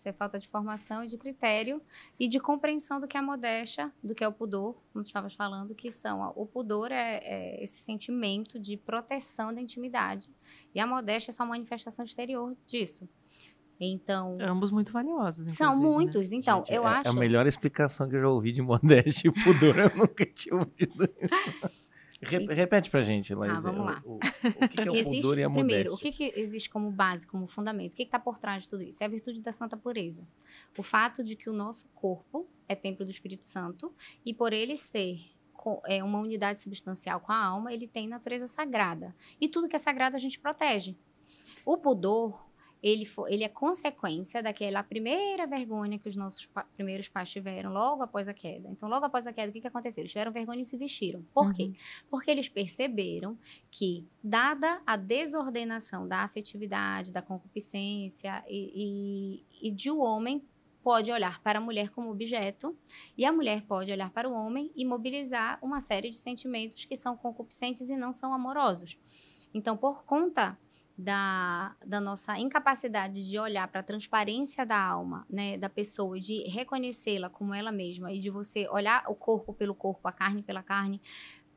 Isso é falta de formação e de critério e de compreensão do que é a modéstia, do que é o pudor, como estavas falando, que são. O pudor é, é, esse sentimento de proteção da intimidade. E a modéstia é só uma manifestação exterior disso. Então. Ambos muito valiosos. São né? muitos. Né? Então, Gente, eu é, acho. É a melhor explicação que eu já ouvi de modéstia e pudor. eu nunca tinha ouvido. Isso repete pra gente, Laís. Tá, vamos lá. O, o, o que, que, é o existe, pudor e a modéstia? Primeiro, o que, que existe como base, como fundamento? O que está por trás de tudo isso? É a virtude da santa pureza. O fato de que o nosso corpo é templo do Espírito Santo e por ele ser é uma unidade substancial com a alma, ele tem natureza sagrada. E tudo que é sagrado a gente protege. O pudor, ele, for, ele é consequência daquela primeira vergonha que os nossos pa primeiros pais tiveram logo após a queda. Então, logo após a queda, o que, que aconteceu? Eles tiveram vergonha e se vestiram. Por uhum. quê? Porque eles perceberam que, dada a desordenação da afetividade, da concupiscência e, e, e de o um homem pode olhar para a mulher como objeto e a mulher pode olhar para o homem e mobilizar uma série de sentimentos que são concupiscentes e não são amorosos. Então, por conta da, da nossa incapacidade de olhar para a transparência da alma, né, da pessoa, de reconhecê-la como ela mesma e de você olhar o corpo pelo corpo, a carne pela carne,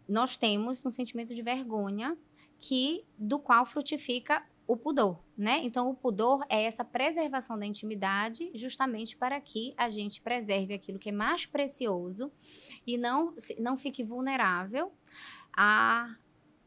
nós temos um sentimento de vergonha que do qual frutifica o pudor, né? Então, o pudor é essa preservação da intimidade, justamente para que a gente preserve aquilo que é mais precioso e não, não fique vulnerável a,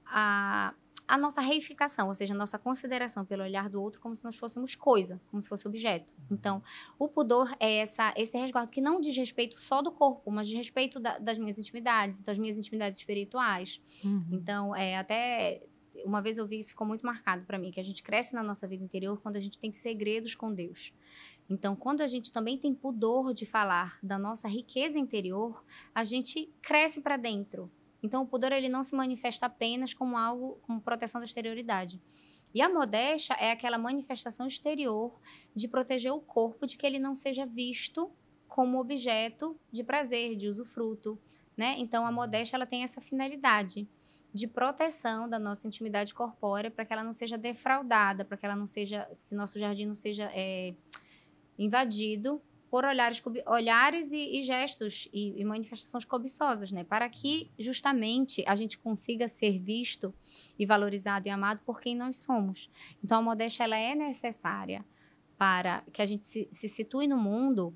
a a nossa reificação, ou seja, a nossa consideração pelo olhar do outro como se nós fôssemos coisa, como se fosse objeto. Uhum. Então, o pudor é essa, esse resguardo que não diz respeito só do corpo, mas diz respeito da, das minhas intimidades, das minhas intimidades espirituais. Uhum. Então, é, até uma vez eu vi isso ficou muito marcado para mim, que a gente cresce na nossa vida interior quando a gente tem segredos com Deus. Então, quando a gente também tem pudor de falar da nossa riqueza interior, a gente cresce para dentro. Então, o pudor ele não se manifesta apenas como algo, como proteção da exterioridade. E a modéstia é aquela manifestação exterior de proteger o corpo de que ele não seja visto como objeto de prazer, de usufruto, né? Então, a modéstia ela tem essa finalidade de proteção da nossa intimidade corpórea para que ela não seja defraudada, para que ela não seja, que o nosso jardim não seja é, invadido por olhares, olhares e, e gestos e, e, manifestações cobiçosas, né? Para que justamente a gente consiga ser visto e valorizado e amado por quem nós somos. Então a modéstia ela é necessária para que a gente se, se situe no mundo